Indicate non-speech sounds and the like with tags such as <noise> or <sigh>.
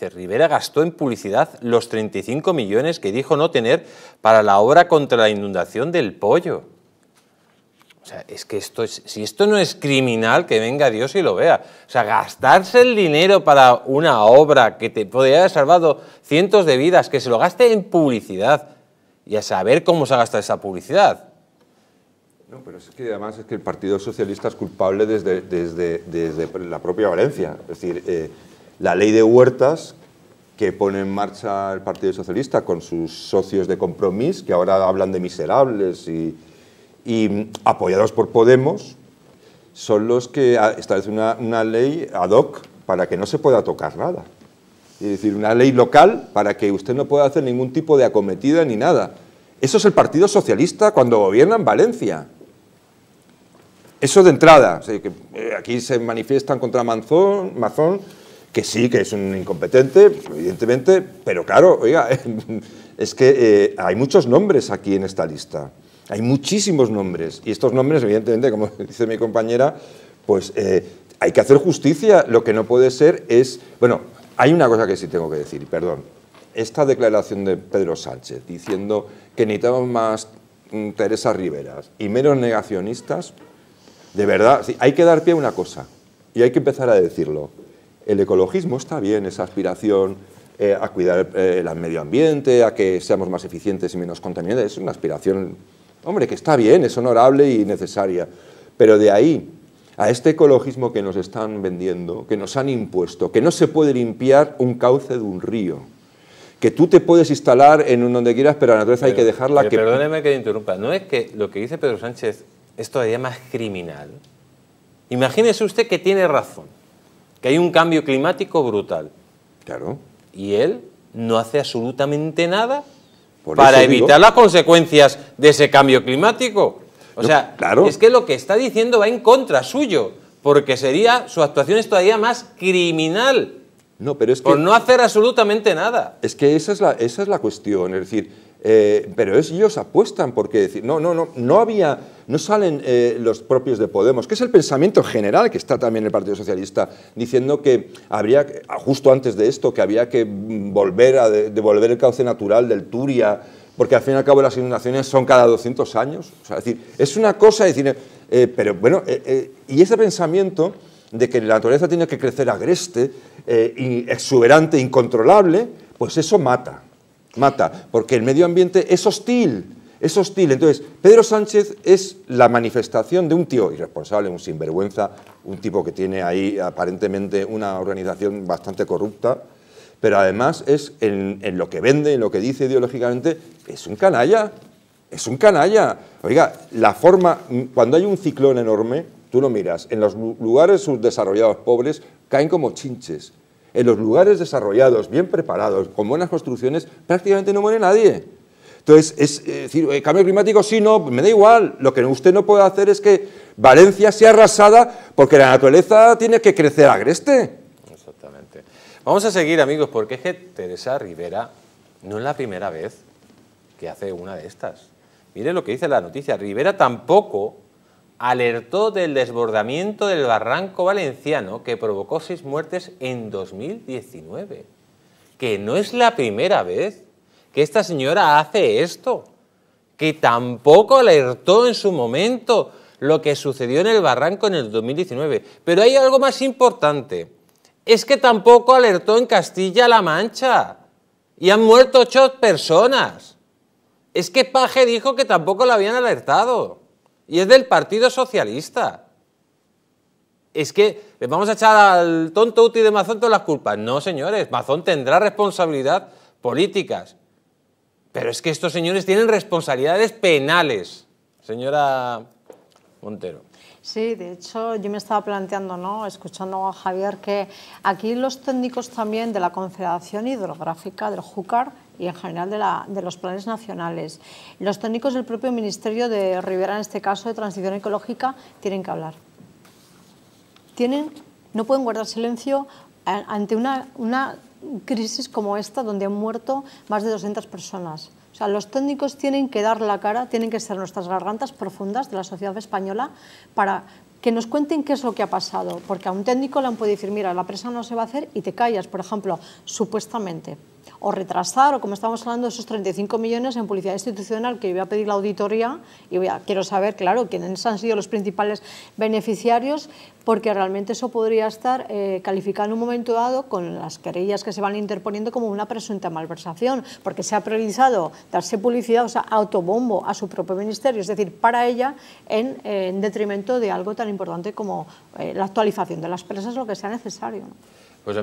Rivera gastó en publicidad los 35 millones que dijo no tener para la obra contra la inundación del pollo. O sea, es que esto es, si esto no es criminal, que venga Dios y lo vea. O sea, gastarse el dinero para una obra que te podría haber salvado cientos de vidas, que se lo gaste en publicidad y a saber cómo se ha gastado esa publicidad. No, pero es que además es que el Partido Socialista es culpable desde, desde, desde la propia Valencia. Es decir, eh, la ley de huertas que pone en marcha el Partido Socialista con sus socios de compromiso, que ahora hablan de miserables y, apoyados por Podemos, son los que ah, establecen una, ley ad hoc para que no se pueda tocar nada. Es decir, una ley local para que usted no pueda hacer ningún tipo de acometida ni nada. Eso es el Partido Socialista cuando gobierna en Valencia. Eso de entrada. Eh, aquí se manifiestan contra Manzón, que sí, que es un incompetente, evidentemente, pero claro, oiga, <laughs> es que eh, hay muchos nombres aquí en esta lista. Hay muchísimos nombres. Y estos nombres, evidentemente, como <laughs> dice mi compañera, pues eh, hay que hacer justicia. Lo que no puede ser es... Bueno, hay una cosa que sí tengo que decir, perdón. Esta declaración de Pedro Sánchez diciendo que necesitamos más mm, Teresa Riveras y menos negacionistas, de verdad, hay que dar pie a una cosa y hay que empezar a decirlo el ecologismo está bien, esa aspiración eh, a cuidar eh, el, medio ambiente, a que seamos más eficientes y menos contaminantes, es una aspiración, hombre, que está bien, es honorable y necesaria. Pero de ahí a este ecologismo que nos están vendiendo, que nos han impuesto, que no se puede limpiar un cauce de un río, que tú te puedes instalar en donde quieras, pero la naturaleza hay que dejarla eh, que... Perdóneme que interrumpa, no es que lo que dice Pedro Sánchez es todavía más criminal. Imagínese usted que tiene razón que hay un cambio climático brutal. Claro. Y él no hace absolutamente nada para evitar las consecuencias de ese cambio climático. O sea, claro. es que lo que está diciendo va en contra suyo, porque sería su actuación es todavía más criminal. No, pero es que, por no hacer absolutamente nada. Es que esa es la, esa es la cuestión, es decir, eh, pero ellos apuestan porque decir, no, no, no, no había, no salen eh, los propios de Podemos, que es el pensamiento general que está también el Partido Socialista, diciendo que habría, ah, justo antes de esto, que había que volver a devolver el cauce natural del Turia, porque al fin y al cabo las inundaciones son cada 200 años. es decir, es una cosa decir, eh, pero bueno, y ese pensamiento de que la naturaleza tiene que crecer agreste, exuberante, incontrolable, pues eso mata mata, porque el medio ambiente es hostil, es hostil. Entonces, Pedro Sánchez es la manifestación de un tío irresponsable, un sinvergüenza, un tipo que tiene ahí aparentemente una organización bastante corrupta, pero además es en, lo que vende, en lo que dice ideológicamente, es un canalla, es un canalla. Oiga, la forma, cuando hay un ciclón enorme, tú lo miras, en los lugares subdesarrollados pobres caen como chinches, en los lugares desarrollados, bien preparados, con buenas construcciones, prácticamente no muere nadie. Entonces, es, eh, decir, eh, cambio climático sí, no, me da igual. Lo que usted no puede hacer es que Valencia sea arrasada porque la naturaleza tiene que crecer agreste. Exactamente. Vamos a seguir, amigos, porque es que Teresa Rivera no es la primera vez que hace una de estas. Mire lo que dice la noticia. Rivera tampoco alertó del desbordamiento del barranco valenciano que provocó seis muertes en 2019. Que no es la primera vez que esta señora hace esto, que tampoco alertó en su momento lo que sucedió en el barranco en el 2019. Pero hay algo más importante, es que tampoco alertó en Castilla-La Mancha y han muerto ocho personas. Es que Paje dijo que tampoco la habían alertado. Y es del Partido Socialista. Es que le vamos a echar al tonto útil de Mazón todas las culpas. No, señores, Mazón tendrá responsabilidad políticas. Pero es que estos señores tienen responsabilidades penales, señora Montero. Sí, de hecho yo me estaba planteando, ¿no? escuchando a Javier, que aquí los técnicos también de la Confederación Hidrográfica del Júcar y en general de, los planes nacionales. Los técnicos del propio Ministerio de Rivera, en este caso de Transición Ecológica, tienen que hablar. Tienen, no pueden guardar silencio ante una, una crisis como esta donde han muerto más de 200 personas. O sea, los técnicos tienen que dar la cara, tienen que ser nuestras gargantas profundas de la sociedad española para que nos cuenten qué es lo que ha pasado, porque a un técnico le han podido decir, mira, la presa no se va a hacer y te callas, por ejemplo, supuestamente, o retrasar, o como estamos hablando, esos 35 millones en publicidad institucional que yo voy a pedir la auditoría y quiero saber, claro, quiénes han sido los principales beneficiarios, porque realmente eso podría estar eh, calificado en un momento dado con las querellas que se van interponiendo como una presunta malversación, porque se ha priorizado darse publicidad, o sea, autobombo a su propio ministerio, es decir, para ella en, eh, detrimento de algo tan importante como eh, la actualización de las presas, lo que sea necesario.